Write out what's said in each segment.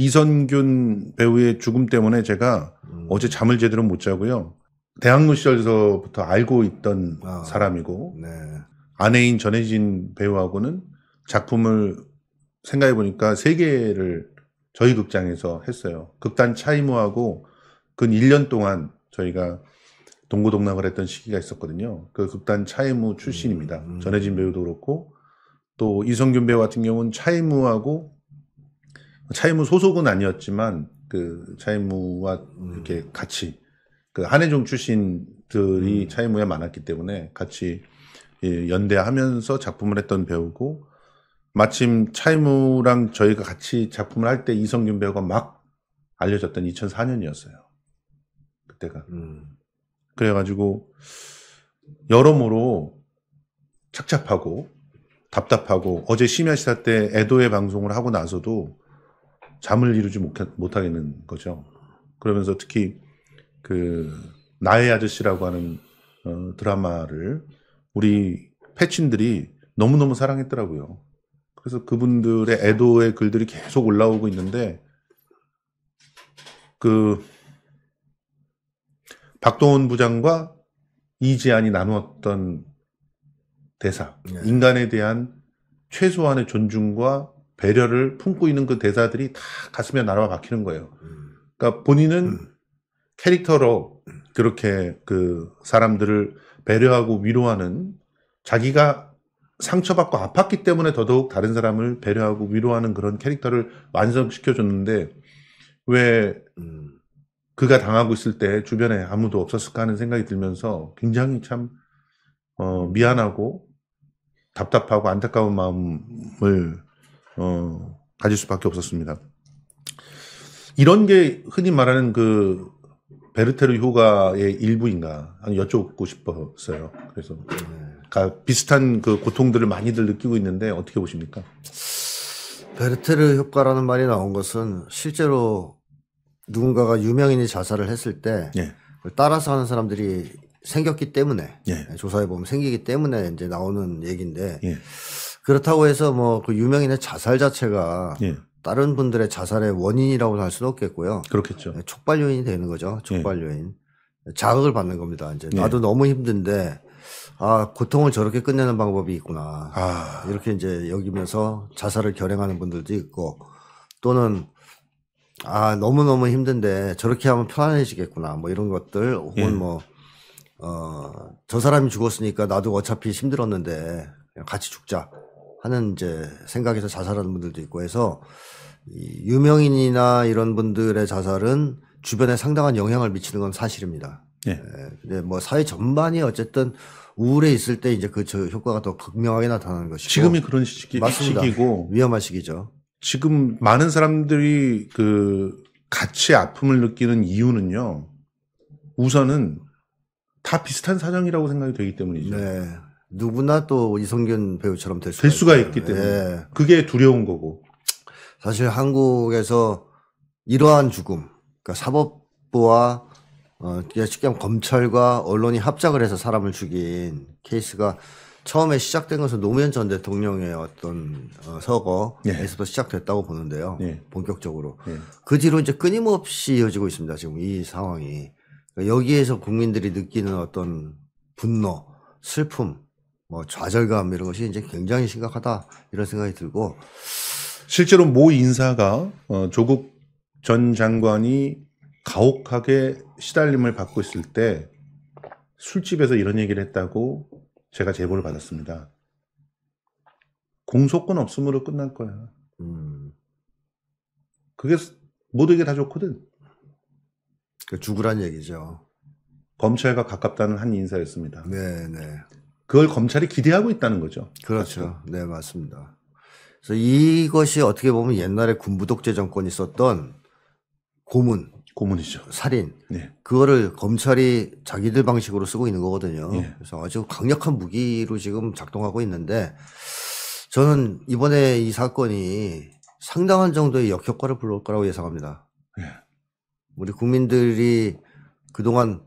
이선균 배우의 죽음 때문에 제가 음. 어제 잠을 제대로 못 자고요. 대학로 시절에서부터 알고 있던 아, 사람이고 네. 아내인 전혜진 배우하고는 작품을 생각해 보니까 세 개를 저희 극장에서 했어요. 극단 차이무하고근 1년 동안 저희가 동고동락을 했던 시기가 있었거든요. 그 극단 차이무 출신입니다. 음, 음. 전혜진 배우도 그렇고 또 이성균 배우 같은 경우는 차이무하고 차이무 소속은 아니었지만 그 차이무와 음. 이렇게 같이 그 한해종 출신들이 음. 차이무에 많았기 때문에 같이 예, 연대하면서 작품을 했던 배우고 마침 차이무랑 저희가 같이 작품을 할 때 이성균 배우가 막 알려졌던 2004년이었어요. 그때가. 음. 그래가지고 여러모로 착잡하고 답답하고 어제 심야 시사 때 애도의 방송을 하고 나서도 잠을 이루지 못하, 겠는 거죠. 그러면서 특히 그 나의 아저씨라고 하는 어, 드라마를 우리 패친들이 너무너무 사랑했더라고요. 그래서 그분들의 애도의 글들이 계속 올라오고 있는데 그 박동원 부장과 이지안이 나누었던 대사, 네. 인간에 대한 최소한의 존중과 배려를 품고 있는 그 대사들이 다 가슴에 날아와 박히는 거예요. 그러니까 본인은 음. 캐릭터로 음. 그렇게 그 사람들을 배려하고 위로하는 자기가 상처받고 아팠기 때문에 더더욱 다른 사람을 배려하고 위로하는 그런 캐릭터를 완성시켜줬는데 왜 음. 그가 당하고 있을 때 주변에 아무도 없었을까 하는 생각이 들면서 굉장히 참 어, 미안하고 답답하고 안타까운 마음을 어, 가질 수밖에 없었습니다. 이런 게 흔히 말하는 그 베르테르 효과의 일부인가 한 여쭤보고 싶었어요. 그래서 그러니까 비슷한 그 고통들을 많이들 느끼고 있는데 어떻게 보십니까? 베르테르 효과라는 말이 나온 것은 실제로 누군가가 유명인이 자살을 했을 때 예. 따라서 하는 사람들이 생겼기 때문에 예. 조사해 보면 생기기 때문에 이제 나오는 얘기인데 예. 그렇다고 해서 뭐 그 유명인의 자살 자체가 예. 다른 분들의 자살의 원인이라고는 할 수는 없겠고요. 그렇겠죠. 예, 촉발 요인이 되는 거죠. 예. 촉발 요인. 예, 자극을 받는 겁니다. 이제 나도 너무 힘든데 아 고통을 저렇게 끝내는 방법이 있구나. 아. 이렇게 이제 여기면서 자살을 결행하는 분들도 있고 또는 아 너무 너무 힘든데 저렇게 하면 편안해지겠구나 뭐 이런 것들 혹은 예. 뭐어저 사람이 죽었으니까 나도 어차피 힘들었는데 그냥 같이 죽자 하는 이제 생각에서 자살하는 분들도 있고 해서 이 유명인이나 이런 분들의 자살은 주변에 상당한 영향을 미치는 건 사실입니다. 네. 예. 근데 뭐 사회 전반이 어쨌든 우울해 있을 때 이제 그저 효과가 더 극명하게 나타나는 것이고 지금이 그런 시기, 맞습니다. 시기고 위험한 시기죠. 지금 많은 사람들이 그 같이 아픔을 느끼는 이유는요. 우선은 다 비슷한 사정이라고 생각이 되기 때문이죠. 네. 누구나 또 이성균 배우처럼 될 수가, 될 수가 있기 예. 때문에 예. 그게 두려운 거고 사실 한국에서 이러한 죽음 그러니까 사법부와 어, 쉽게 하면 검찰과 언론이 합작을 해서 사람을 죽인 케이스가 처음에 시작된 것은 노무현 전 대통령의 어떤 어, 서거에서도 예. 시작됐다고 보는데요. 예. 본격적으로 예. 그 뒤로 이제 끊임없이 이어지고 있습니다. 지금 이 상황이 그러니까 여기에서 국민들이 느끼는 어떤 분노, 슬픔 뭐 좌절감 이런 것이 이제 굉장히 심각하다 이런 생각이 들고 실제로 모 인사가 어, 조국 전 장관이 가혹하게 시달림을 받고 있을 때 술집에서 이런 얘기를 했다고 제가 제보를 받았습니다. 공소권 없음으로 끝날 거야. 음. 그게 모두에게 다 좋거든. 그 죽으란 얘기죠. 검찰과 가깝다는 한 인사였습니다. 네, 네. 그걸 검찰이 기대하고 있다는 거죠. 그렇죠. 사실 네, 맞습니다. 그래서 이것이 어떻게 보면 옛날에 군부독재 정권이 썼던 고문. 고문이죠. 살인. 네. 그거를 검찰이 자기들 방식으로 쓰고 있는 거거든요. 네. 그래서 아주 강력한 무기로 지금 작동하고 있는데 저는 이번에 이 사건이 상당한 정도의 역효과를 불러올 거라고 예상합니다. 네. 우리 국민들이 그동안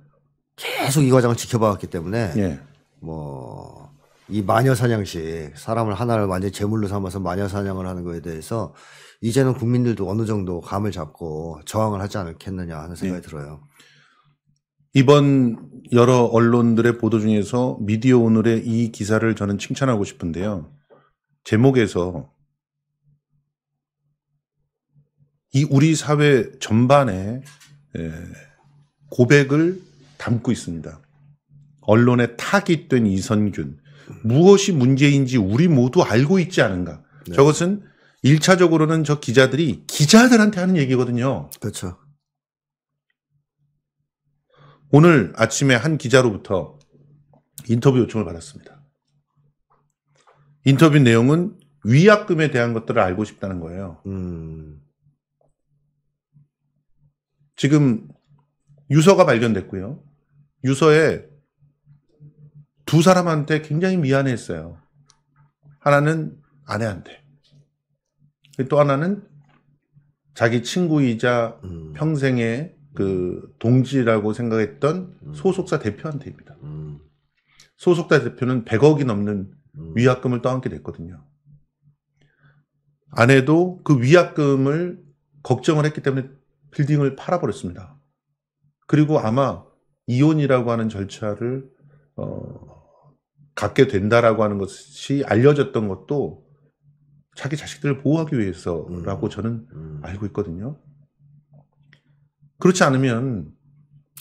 계속 이 과정을 지켜봐왔기 때문에 예. 뭐이 마녀 사냥식 사람을 하나를 완전히 제물로 삼아서 마녀 사냥을 하는 거에 대해서 이제는 국민들도 어느 정도 감을 잡고 저항을 하지 않겠느냐 하는 생각이 네. 들어요. 이번 여러 언론들의 보도 중에서 미디어 오늘의 이 기사를 저는 칭찬하고 싶은데요. 제목에서 이 우리 사회 전반에 예, 고백을 담고 있습니다. 언론에 타깃 된 이선균 무엇이 문제인지 우리 모두 알고 있지 않은가. 네. 저것은 1차적으로는 저 기자들이 기자들한테 하는 얘기거든요. 그렇죠. 오늘 아침에 한 기자로부터 인터뷰 요청을 받았습니다. 인터뷰 내용은 위약금에 대한 것들을 알고 싶다는 거예요. 음. 지금 유서가 발견됐고요. 유서에 두 사람한테 굉장히 미안했어요. 하나는 아내한테. 또 하나는 자기 친구이자 음. 평생의 그 동지라고 생각했던 음. 소속사 대표한테입니다. 음. 소속사 대표는 100억이 넘는 음. 위약금을 떠안게 됐거든요. 아내도 그 위약금을 걱정을 했기 때문에 빌딩을 팔아버렸습니다. 그리고 아마 이혼이라고 하는 절차를 어, 갖게 된다라고 하는 것이 알려졌던 것도 자기 자식들을 보호하기 위해서라고 음. 저는 음. 알고 있거든요. 그렇지 않으면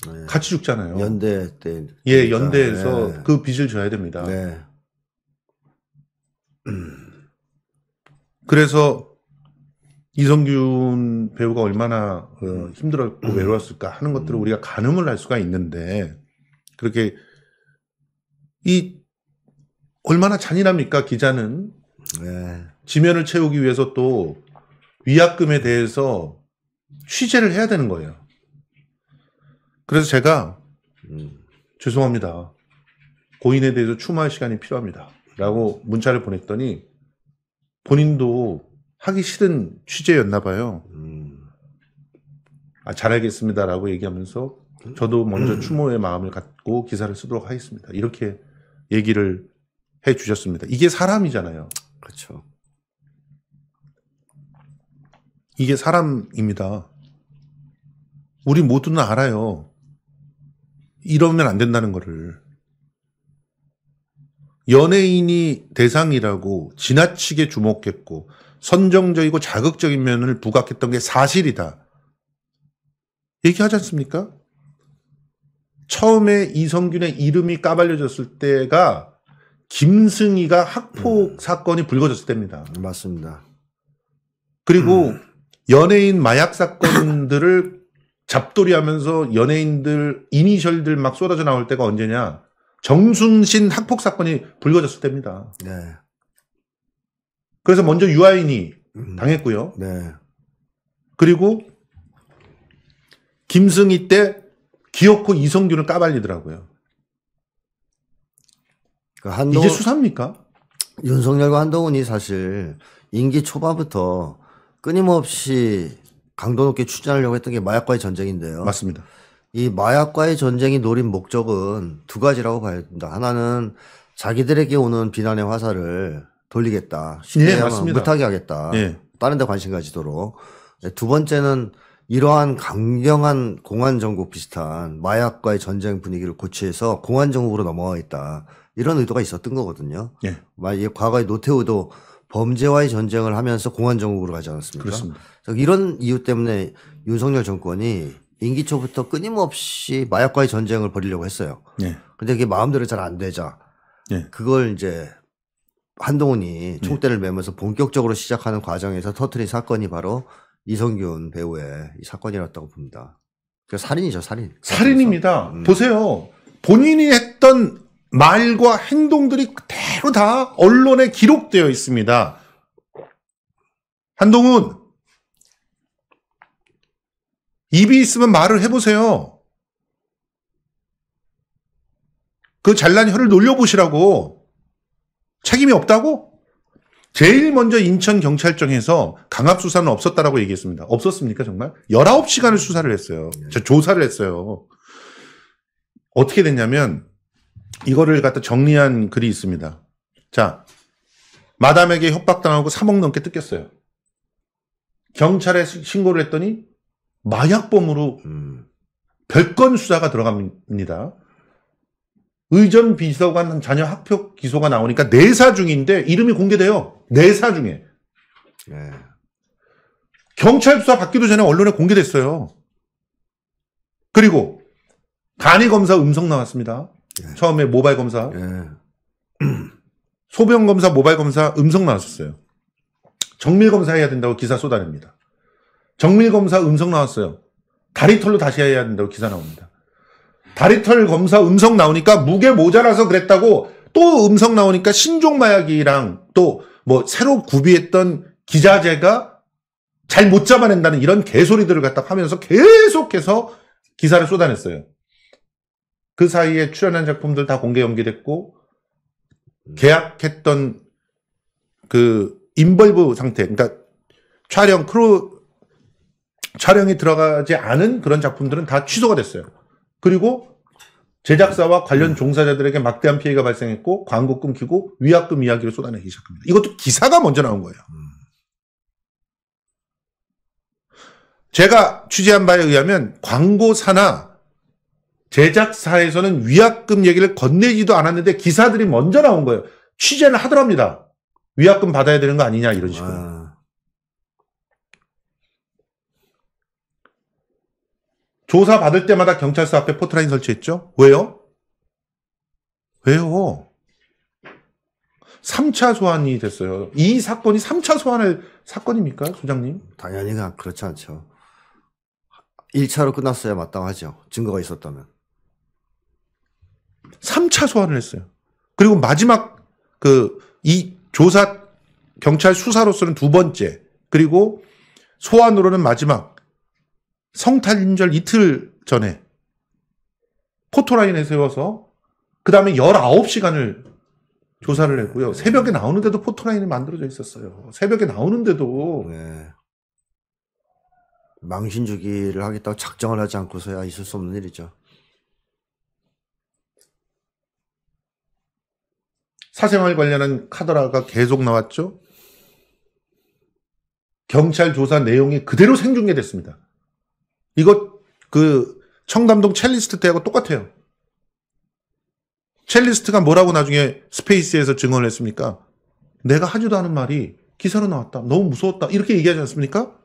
네. 같이 죽잖아요. 연대 때. 예, 그러니까. 연대에서 네. 그 빚을 져야 됩니다. 네. 그래서 이성균 배우가 얼마나 어, 힘들었고 음. 외로웠을까 하는 것들을 음. 우리가 가늠을 할 수가 있는데 그렇게 이 얼마나 잔인합니까 기자는 네. 지면을 채우기 위해서 또 위약금에 대해서 취재를 해야 되는 거예요. 그래서 제가 음. 죄송합니다. 고인에 대해서 추모할 시간이 필요합니다. 라고 문자를 보냈더니 본인도 하기 싫은 취재였나 봐요. 음. 아, 잘 알겠습니다. 라고 얘기하면서 저도 먼저 추모의 마음을 갖고 기사를 쓰도록 하겠습니다. 이렇게 얘기를 해 주셨습니다. 이게 사람이잖아요. 그렇죠. 이게 사람입니다. 우리 모두는 알아요. 이러면 안 된다는 거를. 연예인이 대상이라고 지나치게 주목했고 선정적이고 자극적인 면을 부각했던 게 사실이다. 얘기하지 않습니까? 처음에 이성균의 이름이 까발려졌을 때가 김승희가 학폭 음. 사건이 불거졌을 때입니다. 맞습니다. 그리고 음. 연예인 마약 사건들을 잡돌이하면서 연예인들 이니셜들 막 쏟아져 나올 때가 언제냐? 정순신 학폭 사건이 불거졌을 때입니다. 네. 그래서 먼저 유아인이 음. 당했고요. 네. 그리고 김승희 때 기어코 이성균을 까발리더라고요. 그 한동훈, 이게 수사입니까? 윤석열과 한동훈이 사실 임기 초반부터 끊임없이 강도 높게 추진하려고 했던 게 마약과의 전쟁인데요. 맞습니다. 이 마약과의 전쟁이 노린 목적은 두 가지라고 봐야 된다. 하나는 자기들에게 오는 비난의 화살을 돌리겠다. 쉽게 예, 맞습니다. 못하게 하겠다. 예. 다른 데 관심 가지도록. 예, 두 번째는 이러한 강경한 공안 정국 비슷한 마약과의 전쟁 분위기를 고취해서 공안 정국으로 넘어가 있다. 이런 의도가 있었던 거거든요. 예. 과거에 노태우도 범죄와의 전쟁을 하면서 공안 정국으로 가지 않았습니까? 그렇습니다. 이런 이유 때문에 윤석열 정권이 임기 초부터 끊임없이 마약과의 전쟁을 벌이려고 했어요. 예. 근데 그게 마음대로 잘 안 되자 예. 그걸 이제 한동훈이 예. 총대를 메면서 본격적으로 시작하는 과정에서 터트린 사건이 바로 이성균 배우의 사건이었다고 봅니다. 그 살인이죠, 살인. 살인입니다. 음. 보세요. 본인이 했던 말과 행동들이 그대로 다 언론에 기록되어 있습니다. 한동훈, 입이 있으면 말을 해보세요. 그 잘난 혀를 놀려보시라고. 책임이 없다고? 제일 먼저 인천경찰청에서 강압수사는 없었다라고 얘기했습니다. 없었습니까, 정말? 19시간을 수사를 했어요. 네. 조사를 했어요. 어떻게 됐냐면, 이거를 갖다 정리한 글이 있습니다. 자, 마담에게 협박당하고 3억 넘게 뜯겼어요. 경찰에 신고를 했더니 마약범으로 음. 별건 수사가 들어갑니다. 의전 비서관 자녀 학폭 기소가 나오니까 내사 네 중인데 이름이 공개돼요. 내사 네 중에. 네. 경찰 수사 받기도 전에 언론에 공개됐어요. 그리고 간이 검사 음성 나왔습니다. 예. 처음에 모발 검사. 예. 소변 검사, 모발 검사 음성 나왔었어요. 정밀 검사해야 된다고 기사 쏟아냅니다. 정밀 검사 음성 나왔어요. 다리털로 다시 해야 된다고 기사 나옵니다. 다리털 검사 음성 나오니까 무게 모자라서 그랬다고 또 음성 나오니까 신종 마약이랑 또 뭐 새로 구비했던 기자재가 잘 못 잡아낸다는 이런 개소리들을 갖다 하면서 계속해서 기사를 쏟아냈어요. 그 사이에 출연한 작품들 다 공개 연기됐고 음. 계약했던 그 인벌브 상태, 그러니까 촬영 크루 촬영이 들어가지 않은 그런 작품들은 다 취소가 됐어요. 그리고 제작사와 관련 음. 종사자들에게 막대한 피해가 발생했고 광고 끊기고 위약금 이야기를 쏟아내기 시작합니다. 이것도 기사가 먼저 나온 거예요. 음. 제가 취재한 바에 의하면 광고사나 제작사에서는 위약금 얘기를 건네지도 않았는데 기사들이 먼저 나온 거예요. 취재를 하더랍니다. 위약금 받아야 되는 거 아니냐 이런 식으로. 와. 아. 조사 받을 때마다 경찰서 앞에 포트라인 설치했죠. 왜요? 왜요? 3차 소환이 됐어요. 이 사건이 3차 소환을 사건입니까, 소장님? 당연히 그렇지 않죠. 1차로 끝났어야 마땅하죠. 증거가 있었다면. 3차 소환을 했어요. 그리고 마지막 그 이 조사 경찰 수사로서는 두 번째 그리고 소환으로는 마지막 성탄절 이틀 전에 포토라인에 세워서 그 다음에 19시간을 조사를 했고요. 새벽에 나오는데도 포토라인이 만들어져 있었어요. 새벽에 나오는데도. 네. 망신주기를 하겠다고 작정을 하지 않고서야 있을 수 없는 일이죠. 사생활 관련한 카더라가 계속 나왔죠. 경찰 조사 내용이 그대로 생중계됐습니다. 이거 그 청담동 첼리스트 때하고 똑같아요. 첼리스트가 뭐라고 나중에 스페이스에서 증언을 했습니까? 내가 하지도 않은 말이 기사로 나왔다. 너무 무서웠다. 이렇게 얘기하지 않습니까?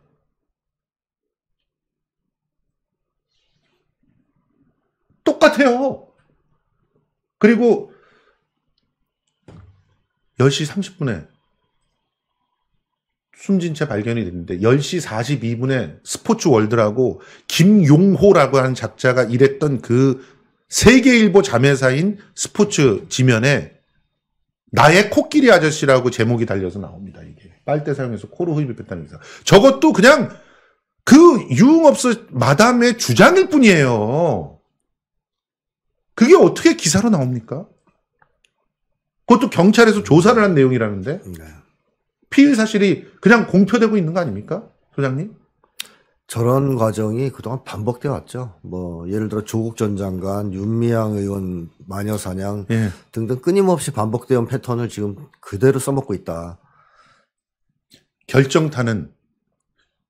똑같아요. 그리고 10시 30분에 숨진 채 발견이 됐는데 10시 42분에 스포츠 월드라고 김용호라고 하는 작자가 일했던 그 세계일보 자매사인 스포츠 지면에 나의 코끼리 아저씨라고 제목이 달려서 나옵니다. 이게 빨대 사용해서 코로 흡입했다는 기사. 저것도 그냥 그 유흥업소 마담의 주장일 뿐이에요. 그게 어떻게 기사로 나옵니까? 그것도 경찰에서 조사를 한 내용이라는데 네. 피의 사실이 그냥 공표되고 있는 거 아닙니까, 소장님? 저런 과정이 그동안 반복돼 왔죠. 뭐 예를 들어 조국 전 장관, 윤미향 의원 마녀 사냥 예. 등등 끊임없이 반복되온 패턴을 지금 그대로 써먹고 있다. 결정타는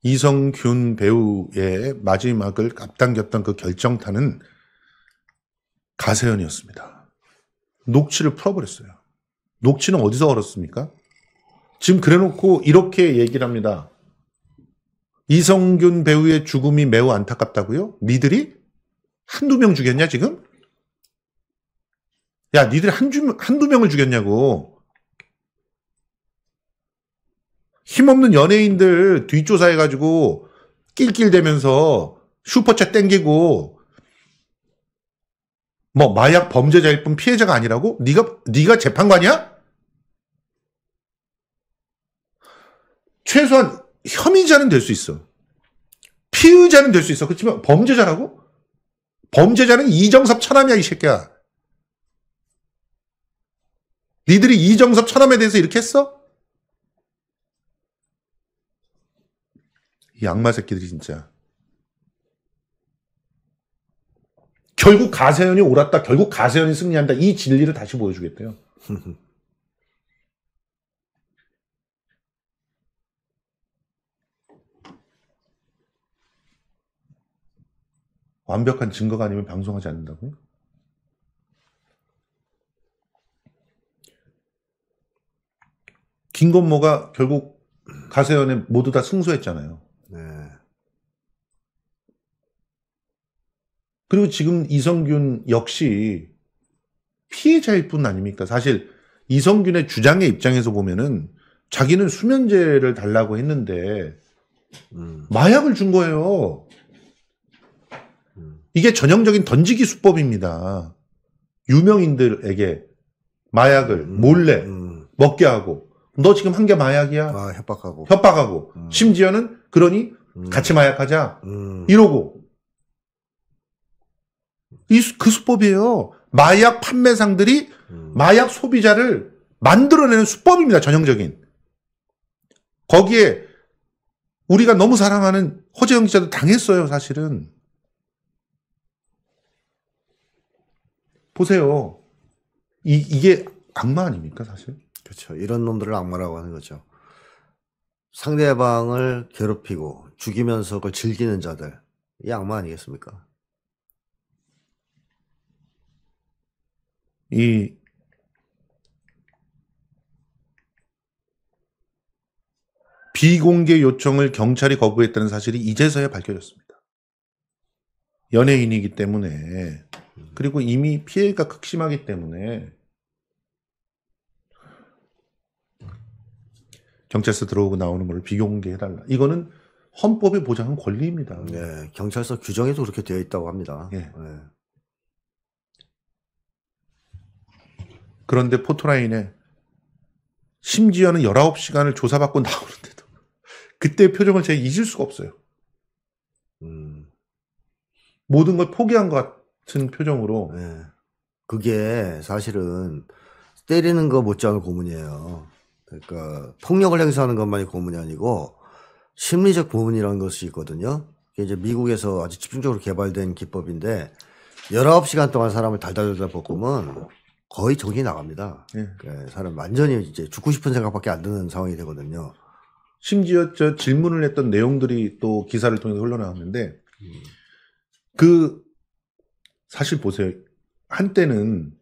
이성균 배우의 마지막을 앞당겼던 그 결정타는 가세현이었습니다. 녹취를 풀어버렸어요. 녹취는 어디서 얻었습니까? 지금 그래놓고 이렇게 얘기를 합니다. 이성균 배우의 죽음이 매우 안타깝다고요? 니들이 한두 명 죽였냐 지금? 야 니들 한 주, 한두 명을 죽였냐고 힘없는 연예인들 뒷조사해가지고 낄낄대면서 슈퍼챗 땡기고 뭐 마약 범죄자일 뿐 피해자가 아니라고? 네가 네가 재판관이야? 최소한 혐의자는 될 수 있어. 피의자는 될 수 있어. 그렇지만 범죄자라고? 범죄자는 이정섭 천함이야 이 새끼야. 니들이 이정섭 천함에 대해서 이렇게 했어? 양 악마 새끼들이 진짜. 결국 가세현이 옳았다. 결국 가세현이 승리한다. 이 진리를 다시 보여주겠대요. 완벽한 증거가 아니면 방송하지 않는다고요? 김건모가 결국 가세연에 모두 다 승소했잖아요. 그리고 지금 이성균 역시 피해자일 뿐 아닙니까? 사실 이성균의 주장의 입장에서 보면은 자기는 수면제를 달라고 했는데 음. 마약을 준 거예요. 이게 전형적인 던지기 수법입니다. 유명인들에게 마약을 음. 몰래 음. 먹게 하고 너 지금 한 게 마약이야. 아, 협박하고. 협박하고. 음. 심지어는 그러니 음. 같이 마약하자. 이러고 이, 그 수법이에요. 마약 판매상들이 음. 마약 소비자를 만들어내는 수법입니다. 전형적인. 거기에 우리가 너무 사랑하는 허재영 기자도 당했어요. 사실은. 보세요. 이, 이게 악마 아닙니까 사실? 그렇죠. 이런 놈들을 악마라고 하는 거죠. 상대방을 괴롭히고 죽이면서 그걸 즐기는 자들. 이 악마 아니겠습니까? 이 비공개 요청을 경찰이 거부했다는 사실이 이제서야 밝혀졌습니다. 연예인이기 때문에 그리고 이미 피해가 극심하기 때문에 경찰서 들어오고 나오는 걸 비공개 해달라. 이거는 헌법에 보장한 권리입니다. 네, 경찰서 규정에도 그렇게 되어 있다고 합니다. 예. 네. 그런데 포토라인에 심지어는 19시간을 조사받고 나오는데도 그때 표정을 제가 잊을 수가 없어요. 음. 모든 걸 포기한 것 같은 표정으로. 네. 그게 사실은 때리는 거 못지않은 고문이에요. 그러니까 폭력을 행사하는 것만이 고문이 아니고 심리적 고문이라는 것이 있거든요. 이게 이제 미국에서 아주 집중적으로 개발된 기법인데 19시간 동안 사람을 달달달달 볶으면 거의 정이 나갑니다. 예. 그 사람 완전히 이제 죽고 싶은 생각밖에 안 드는 상황이 되거든요. 심지어 저 질문을 했던 내용들이 또 기사를 통해서 흘러나왔는데 음. 그 사실 보세요. 한때는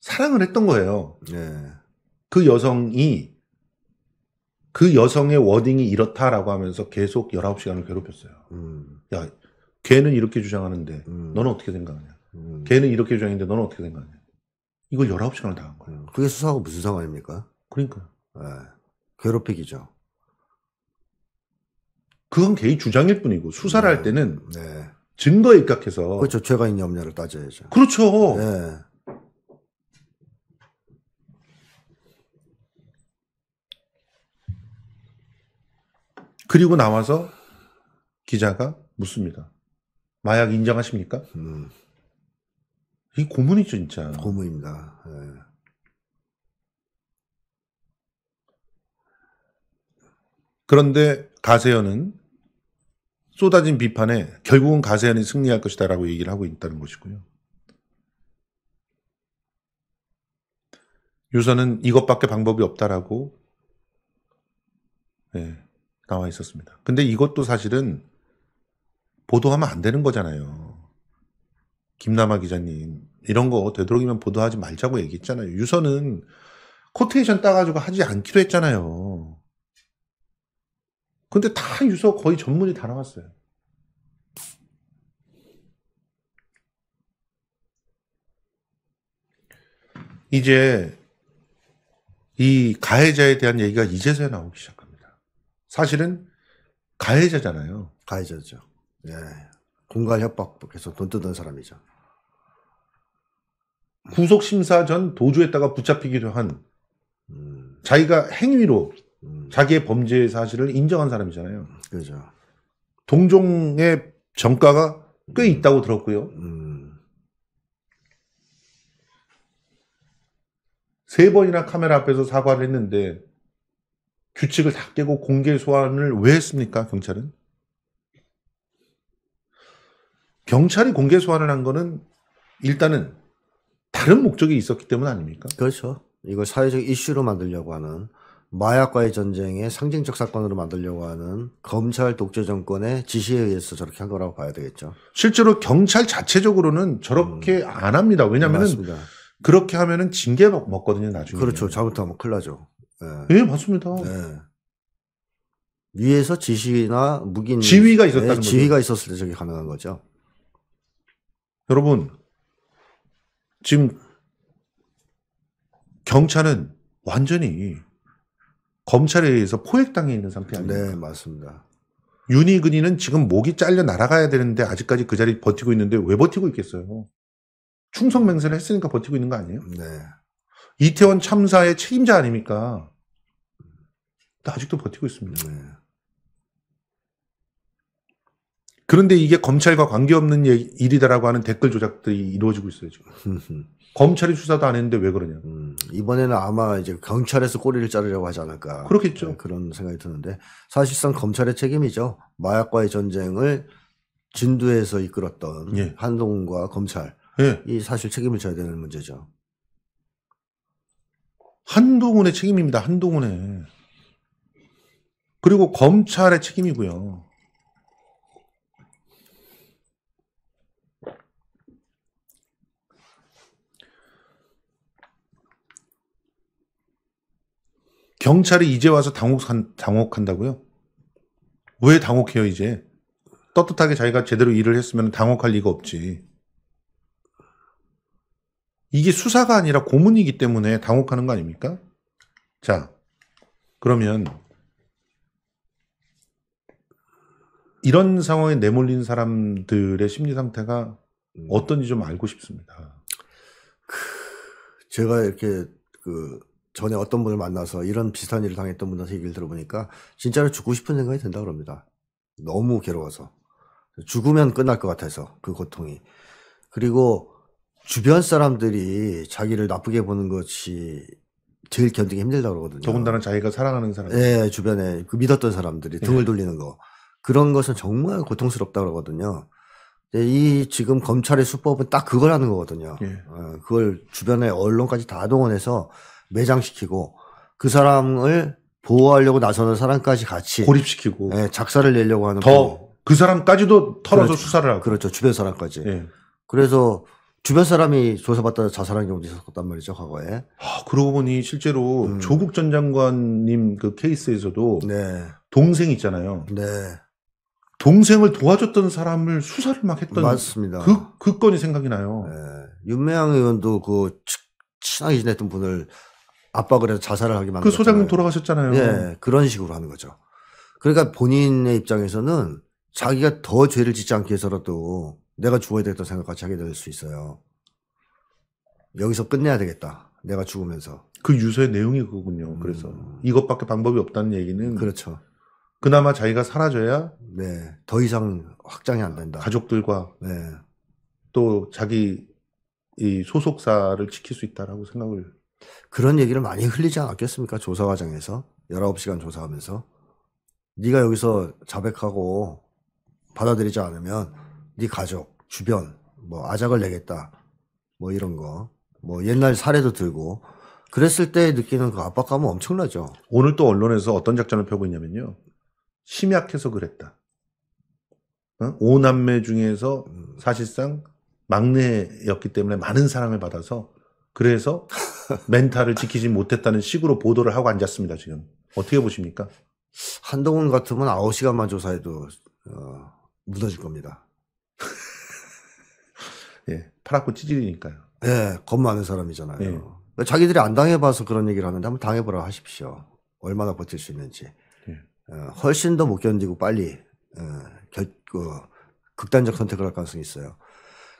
사랑을 했던 거예요. 네. 그 여성이 그 여성의 워딩이 이렇다라고 하면서 계속 19시간을 괴롭혔어요. 음. 야, 걔는 이렇게 주장하는데 음. 너는 어떻게 생각하냐? 음. 걔는 이렇게 주장했는데 너는 어떻게 생각하냐. 이걸 19시간을 당한 거예요. 음. 그게 수사하고 무슨 상관입니까? 그러니까. 네. 괴롭히기죠. 그건 개인 주장일 뿐이고 수사를 네. 할 때는 네. 증거에 입각해서 그렇죠. 죄가 있냐 없냐를 따져야죠. 그렇죠. 네. 그리고 나와서 기자가 묻습니다. 마약 인정하십니까? 음. 이 고문이죠, 진짜. 고문입니다. 예. 그런데 가세현은 쏟아진 비판에 결국은 가세현이 승리할 것이다라고 얘기를 하고 있다는 것이고요. 유서는 이것밖에 방법이 없다라고 네, 나와 있었습니다. 근데 이것도 사실은 보도하면 안 되는 거잖아요. 김남아 기자님 이런 거 되도록이면 보도하지 말자고 얘기했잖아요. 유서는 코테이션 따가지고 하지 않기로 했잖아요. 근데 다 유서 거의 전문이 다 나왔어요. 이제 이 가해자에 대한 얘기가 이제서야 나오기 시작합니다. 사실은 가해자잖아요. 가해자죠. 예. 공갈 협박해서 돈 뜯은 사람이죠. 구속 심사 전 도주했다가 붙잡히기도 한 음, 자기가 행위로 음. 자기의 범죄의 사실을 인정한 사람이잖아요. 그죠. 동종의 정가가 꽤 음. 있다고 들었고요. 음. 세 번이나 카메라 앞에서 사과를 했는데 규칙을 다 깨고 공개 소환을 왜 했습니까? 경찰은? 경찰이 공개 소환을 한 거는 일단은 다른 목적이 있었기 때문 아닙니까? 그렇죠. 이걸 사회적 이슈로 만들려고 하는 마약과의 전쟁의 상징적 사건으로 만들려고 하는 검찰 독재 정권의 지시에 의해서 저렇게 한 거라고 봐야 되겠죠. 실제로 경찰 자체적으로는 저렇게 음. 안 합니다. 왜냐면은 네, 그렇게 하면은 징계 먹거든요, 나중에. 그렇죠. 잘못하면 큰일 나죠. 예, 네. 네, 맞습니다. 예. 위에서 지시나 무기 지휘가 있었다는 네, 예, 지휘가 있었을 때 저게 가능한 거죠. 여러분, 지금 경찰은 완전히 검찰에 의해서 포획당해 있는 상태 아닙니까? 네, 맞습니다. 윤희근이는 지금 목이 잘려 날아가야 되는데 아직까지 그 자리 버티고 있는데 왜 버티고 있겠어요? 충성 맹세를 했으니까 버티고 있는 거 아니에요? 네. 이태원 참사의 책임자 아닙니까? 아직도 버티고 있습니다. 네. 그런데 이게 검찰과 관계없는 일이다라고 하는 댓글 조작들이 이루어지고 있어요 지금. 검찰이 수사도 안 했는데 왜 그러냐. 음, 이번에는 아마 이제 경찰에서 꼬리를 자르려고 하지 않을까. 그렇겠죠. 네, 그런 생각이 드는데 사실상 검찰의 책임이죠. 마약과의 전쟁을 진두에서 이끌었던 예. 한동훈과 검찰. 예. 이 사실 책임을 져야 되는 문제죠. 한동훈의 책임입니다. 한동훈의. 그리고 검찰의 책임이고요. 경찰이 이제 와서 당혹한, 당혹한다고요? 왜 당혹해요, 이제? 떳떳하게 자기가 제대로 일을 했으면 당혹할 리가 없지. 이게 수사가 아니라 고문이기 때문에 당혹하는 거 아닙니까? 자, 그러면 이런 상황에 내몰린 사람들의 심리 상태가 어떤지 좀 알고 싶습니다. 제가 이렇게 그 전에 어떤 분을 만나서 이런 비슷한 일을 당했던 분한테 얘기를 들어보니까 진짜로 죽고 싶은 생각이 든다 그럽니다. 너무 괴로워서 죽으면 끝날 것 같아서 그 고통이 그리고 주변 사람들이 자기를 나쁘게 보는 것이 제일 견디기 힘들다 그러거든요. 더군다나 자기가 사랑하는 사람. 네, 주변에 그 믿었던 사람들이 등을 네. 돌리는 거 그런 것은 정말 고통스럽다 그러거든요. 이 지금 검찰의 수법은 딱 그걸 하는 거거든요. 네. 그걸 주변에 언론까지 다 동원해서 매장시키고 그 사람을 보호하려고 나서는 사람까지 같이 고립시키고 예, 작사를 내려고 하는 더 그 사람까지도 털어서 그렇죠. 수사를 하고 그렇죠 주변 사람까지 예. 그래서 주변 사람이 조사받다가 자살한 경우도 있었단 말이죠 과거에 아, 그러고 보니 실제로 음. 조국 전 장관님 그 케이스에서도 네. 동생 있잖아요 네. 동생을 도와줬던 사람을 수사를 막 했던 맞습니다. 그, 그 건이 생각이 나요. 네. 윤매향 의원도 그 친하게 지냈던 분을 압박을 해서 자살을 하게 만들었그 소장님 돌아가셨잖아요. 예, 그런 식으로 하는 거죠. 그러니까 본인의 입장에서는 자기가 더 죄를 짓지 않기 위해서라도 내가 죽어야 되겠다 생각같이 하게 될 수 있어요. 여기서 끝내야 되겠다. 내가 죽으면서. 그 유서의 내용이 그거군요. 음. 그래서 이것밖에 방법이 없다는 얘기는 그렇죠. 그나마 자기가 사라져야 네, 더 이상 확장이 안 된다. 가족들과 네. 또 자기 이 소속사를 지킬 수 있다라고 생각을 그런 얘기를 많이 흘리지 않았겠습니까? 조사 과정에서 19시간 조사하면서 네가 여기서 자백하고 받아들이지 않으면 네 가족, 주변 뭐 아작을 내겠다. 뭐 이런 거. 뭐 옛날 사례도 들고 그랬을 때 느끼는 그 압박감은 엄청나죠. 오늘 또 언론에서 어떤 작전을 펴고 있냐면요. 심약해서 그랬다. 어? 오남매 중에서 음. 사실상 막내였기 때문에 많은 사랑을 받아서 그래서 멘탈을 지키지 못했다는 식으로 보도를 하고 앉았습니다, 지금. 어떻게 보십니까? 한동훈 같으면 9시간만 조사해도, 어, 무너질 겁니다. 예. 파랗고 찌질이니까요. 예. 겁 많은 사람이잖아요. 예. 그러니까 자기들이 안 당해봐서 그런 얘기를 하는데 한번 당해보라 하십시오. 얼마나 버틸 수 있는지. 예. 어, 훨씬 더 못 견디고 빨리, 어, 결, 어, 극단적 선택을 할 가능성이 있어요.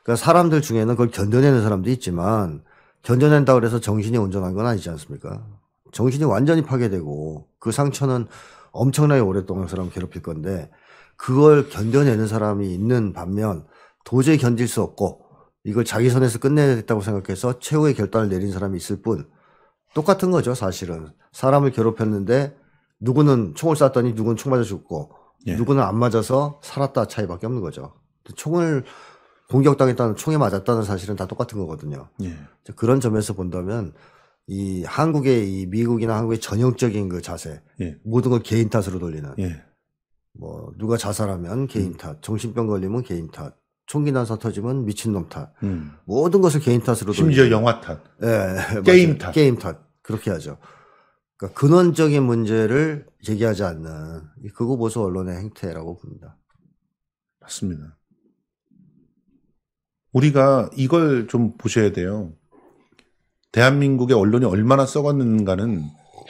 그러니까 사람들 중에는 그걸 견뎌내는 사람도 있지만 견뎌낸다 그래서 정신이 온전한 건 아니지 않습니까? 정신이 완전히 파괴되고 그 상처는 엄청나게 오랫동안 사람 을 괴롭힐 건데 그걸 견뎌내는 사람이 있는 반면 도저히 견딜 수 없고 이걸 자기 선에서 끝내야겠다고 생각해서 최후의 결단을 내린 사람이 있을 뿐 똑같은 거죠 사실은 사람을 괴롭혔는데 누구는 총을 쐈더니 누구는 총 맞아 죽고 예. 누구는 안 맞아서 살았다 차이밖에 없는 거죠. 총을 공격당했다는 총에 맞았다는 사실은 다 똑같은 거거든요. 예. 그런 점에서 본다면 이 한국의 이 미국이나 한국의 전형적인 그 자세 예. 모든 걸 개인 탓으로 돌리는 예. 뭐 누가 자살하면 개인 음. 탓, 정신병 걸리면 개인 탓, 총기 난사 터지면 미친놈 탓, 음. 모든 것을 개인 탓으로 심지어 돌리는. 영화 탓, 예, 예 게임 탓, 게임 탓 그렇게 하죠. 그러니까 근원적인 문제를 제기하지 않는 그거 보수 언론의 행태라고 봅니다. 맞습니다. 우리가 이걸 좀 보셔야 돼요. 대한민국의 언론이 얼마나 썩었는가는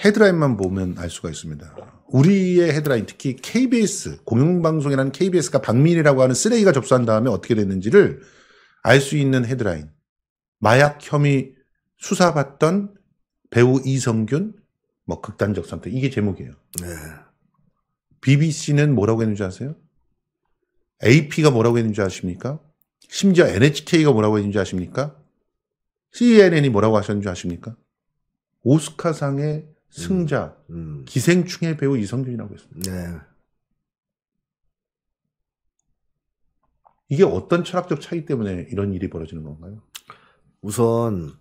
헤드라인만 보면 알 수가 있습니다. 우리의 헤드라인, 특히 KBS, 공영방송이라는 KBS가 박민이라고 하는 쓰레기가 접수한 다음에 어떻게 됐는지를 알 수 있는 헤드라인. 마약 혐의 수사받던 배우 이성균, 뭐 극단적 선택. 이게 제목이에요. 네. BBC는 뭐라고 했는지 아세요? AP가 뭐라고 했는지 아십니까? 심지어 NHK가 뭐라고 했는지 아십니까? CNN이 뭐라고 하셨는지 아십니까? 오스카상의 승자, 음. 음. 기생충의 배우 이성균이라고 했습니다. 네. 이게 어떤 철학적 차이 때문에 이런 일이 벌어지는 건가요? 우선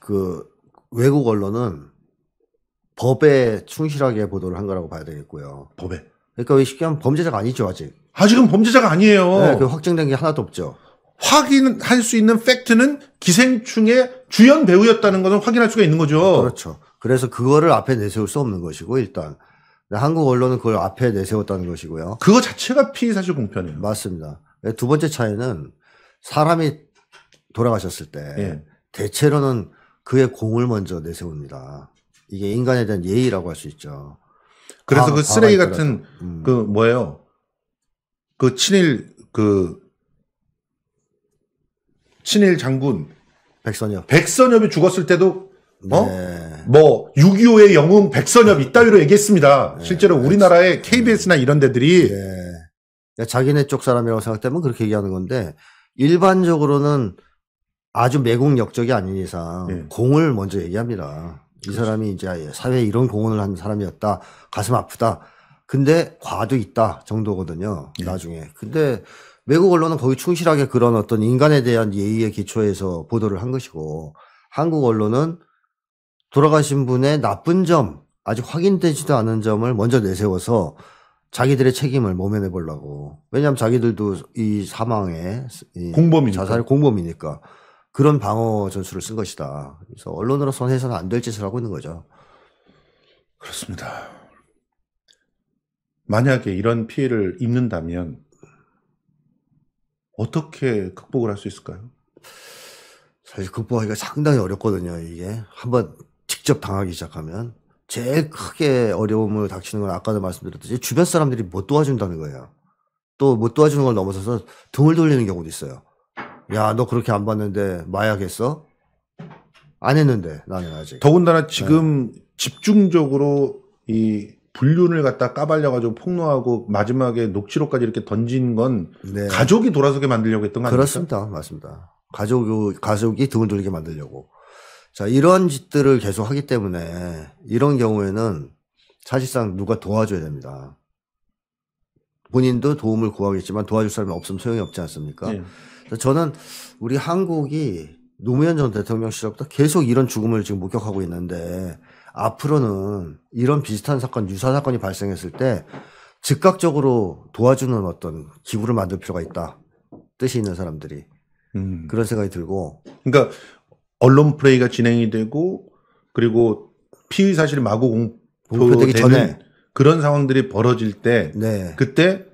그 외국 언론은 법에 충실하게 보도를 한 거라고 봐야 되겠고요. 법에. 그러니까 쉽게 하면 범죄자가 아니죠 아직. 아직은 범죄자가 아니에요. 네, 그 확정된 게 하나도 없죠. 확인할 수 있는 팩트는 기생충의 주연 배우였다는 것을 확인할 수가 있는 거죠. 그렇죠. 그래서 그거를 앞에 내세울 수 없는 것이고 일단 한국 언론은 그걸 앞에 내세웠다는 것이고요. 그거 자체가 피의 사실 공편이에요. 맞습니다. 네, 두 번째 차이는 사람이 돌아가셨을 때 예. 대체로는 그의 공을 먼저 내세웁니다. 이게 인간에 대한 예의라고 할 수 있죠. 그래서 아, 그 쓰레기 같은 음. 그 뭐예요? 그 친일 그 친일 장군 백선엽. 백선엽이 죽었을 때도 뭐뭐 어? 네. 뭐 6.25의 영웅 백선엽 이따위로 얘기했습니다. 네. 실제로 우리나라의 그렇죠. KBS나 이런 데들이 네. 네. 자기네 쪽 사람이라고 생각되면 그렇게 얘기하는 건데 일반적으로는 아주 매국 역적이 아닌 이상 네. 공을 먼저 얘기합니다. 이 그렇죠. 사람이 이제 사회에 이런 공헌을 한 사람이었다. 가슴 아프다. 근데 과도 있다 정도거든요. 네. 나중에. 근데 외국 언론은 거의 충실하게 그런 어떤 인간에 대한 예의에기초해서 보도를 한 것이고 한국 언론은 돌아가신 분의 나쁜 점, 아직 확인되지도 않은 점을 먼저 내세워서 자기들의 책임을 모면해 보려고. 왜냐하면 자기들도 이 사망에 공범이 자살 공범이니까 그런 방어 전술을 쓴 것이다. 그래서 언론으로서는 해서는 안 될 짓을 하고 있는 거죠. 그렇습니다. 만약에 이런 피해를 입는다면 어떻게 극복을 할 수 있을까요? 사실 극복하기가 상당히 어렵거든요. 이게 한번 직접 당하기 시작하면 제일 크게 어려움을 닥치는 건 아까도 말씀드렸듯이 주변 사람들이 못 도와준다는 거예요. 또 못 도와주는 걸 넘어서서 등을 돌리는 경우도 있어요. 야, 너 그렇게 안 봤는데 마약했어? 안 했는데 나는 아직. 더군다나 지금 네. 집중적으로 이 불륜을 갖다 까발려가지고 폭로하고 마지막에 녹취록까지 이렇게 던진 건 네. 가족이 돌아서게 만들려고 했던 거 아닙니까? 그렇습니다. 맞습니다. 가족, 가족이 등을 돌리게 만들려고. 자, 이런 짓들을 계속 하기 때문에 이런 경우에는 사실상 누가 도와줘야 됩니다. 본인도 도움을 구하겠지만 도와줄 사람이 없으면 소용이 없지 않습니까? 네. 저는 우리 한국이 노무현 전 대통령 시절부터 계속 이런 죽음을 지금 목격하고 있는데 앞으로는 이런 비슷한 사건, 유사 사건이 발생했을 때 즉각적으로 도와주는 어떤 기구를 만들 필요가 있다. 뜻이 있는 사람들이. 음. 그런 생각이 들고. 그러니까 언론 플레이가 진행이 되고 그리고 피의 사실이 마구 공표되기 전에 그런 상황들이 벌어질 때 네. 그때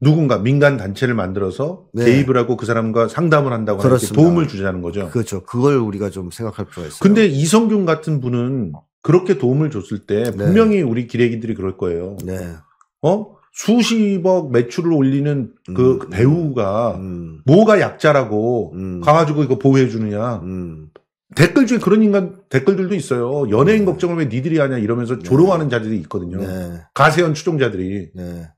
누군가 민간 단체를 만들어서 네. 개입을 하고 그 사람과 상담을 한다고 하는 도움을 주자는 거죠. 그렇죠. 그걸 우리가 좀 생각할 필요가 있어요. 근데 이성균 같은 분은 그렇게 도움을 줬을 때 네. 분명히 우리 기레기들이 그럴 거예요. 네. 어? 수십억 매출을 올리는 그, 음, 배우가 음. 뭐가 약자라고 음. 가가지고 이거 보호해 주느냐. 음. 댓글 중에 그런 인간 댓글들도 있어요. 연예인 네. 걱정을 왜 니들이 하냐 이러면서 네. 조롱하는 자들이 있거든요. 네. 가세현 추종자들이. 네.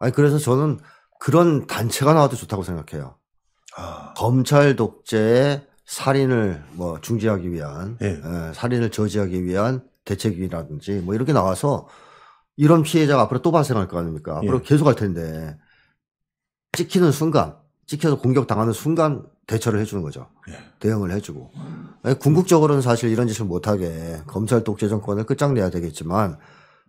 아니 그래서 저는 그런 단체가 나와도 좋다고 생각해요. 아... 검찰 독재의 살인을 뭐 중지하기 위한 예. 에, 예, 살인을 저지하기 위한 대책이라든지 뭐 이렇게 나와서 이런 피해자가 앞으로 또 발생할 거 아닙니까? 앞으로 예. 계속 할 텐데 찍히는 순간 찍혀서 공격 당하는 순간 대처를 해주는 거죠. 예. 대응을 해주고 에, 예, 궁극적으로는 사실 이런 짓을 못하게 검찰 독재 정권을 끝장내야 되겠지만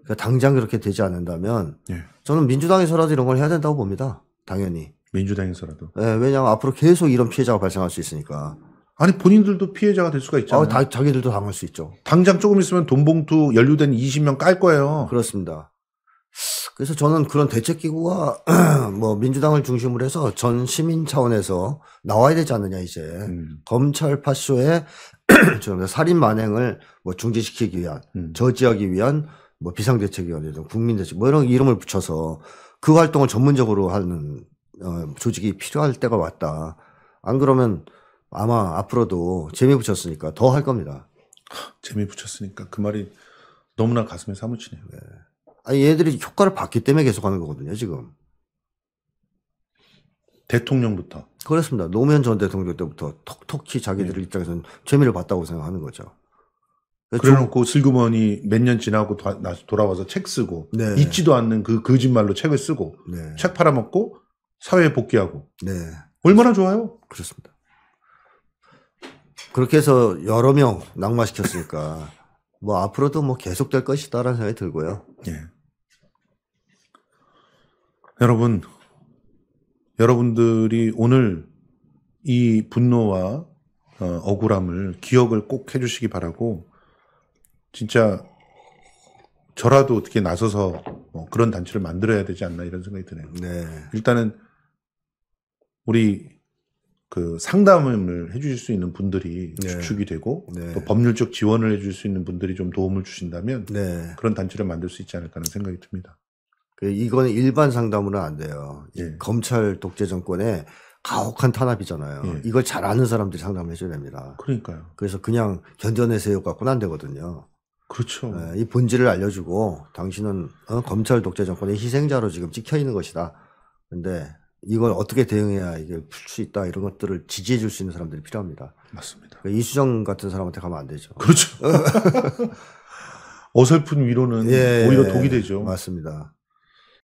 그러니까 당장 그렇게 되지 않는다면 예. 저는 민주당에서라도 이런 걸 해야 된다고 봅니다. 당연히 민주당에서라도. 네, 왜냐하면 앞으로 계속 이런 피해자가 발생할 수 있으니까. 아니 본인들도 피해자가 될 수가 있잖아요. 아, 다, 자기들도 당할 수 있죠. 당장 조금 있으면 돈봉투 연루된 20명 깔 거예요. 그렇습니다. 그래서 저는 그런 대책기구가 뭐 민주당을 중심으로 해서 전 시민 차원에서 나와야 되지 않느냐 이제 음. 검찰 파쇼에 살인 만행을 뭐 중지시키기 위한 음. 저지하기 위한 뭐 비상대책위원회든 국민대책 뭐 이런 이름을 붙여서 그 활동을 전문적으로 하는 어, 조직이 필요할 때가 왔다. 안 그러면 아마 앞으로도 재미 붙였으니까 더 할 겁니다. 재미 붙였으니까 그 말이 너무나 가슴에 사무치네요. 네. 아니 얘들이 효과를 봤기 때문에 계속 하는 거거든요 지금. 대통령부터. 그렇습니다. 노무현 전 대통령 때부터 톡톡히 자기들 네. 입장에서는 재미를 봤다고 생각하는 거죠. 그 그래놓고 슬그머니 몇 년 지나고 다시 돌아와서 책 쓰고 네. 잊지도 않는 그 거짓말로 책을 쓰고 네. 책 팔아먹고 사회에 복귀하고 네. 얼마나 좋아요? 그렇습니다. 그렇게 해서 여러 명 낙마시켰으니까 뭐 앞으로도 뭐 계속될 것이다라는 생각이 들고요. 예. 여러분, 여러분들이 오늘 이 분노와 어, 억울함을 기억을 꼭 해주시기 바라고 진짜 저라도 어떻게 나서서 뭐 그런 단체를 만들어야 되지 않나 이런 생각이 드네요. 네. 일단은 우리 그 상담을 해주실 수 있는 분들이 네. 주축이 되고 네. 또 법률적 지원을 해줄 수 있는 분들이 좀 도움을 주신다면 네. 그런 단체를 만들 수 있지 않을까 하는 생각이 듭니다. 그 이거는 일반 상담으로는 안 돼요. 예. 검찰 독재 정권의 가혹한 탄압이잖아요. 예. 이걸 잘 아는 사람들이 상담을 해줘야 됩니다. 그러니까요. 그래서 그냥 견뎌내세요 갖고는 안 되거든요. 그렇죠. 예, 이 본질을 알려주고 당신은 어? 검찰 독재 정권의 희생자로 지금 찍혀 있는 것이다. 근데 이걸 어떻게 대응해야 이게 풀 수 있다 이런 것들을 지지해 줄 수 있는 사람들이 필요합니다. 맞습니다. 그러니까 이수정 같은 사람한테 가면 안 되죠. 그렇죠. 어설픈 위로는 예, 오히려 예, 독이 예. 되죠. 맞습니다.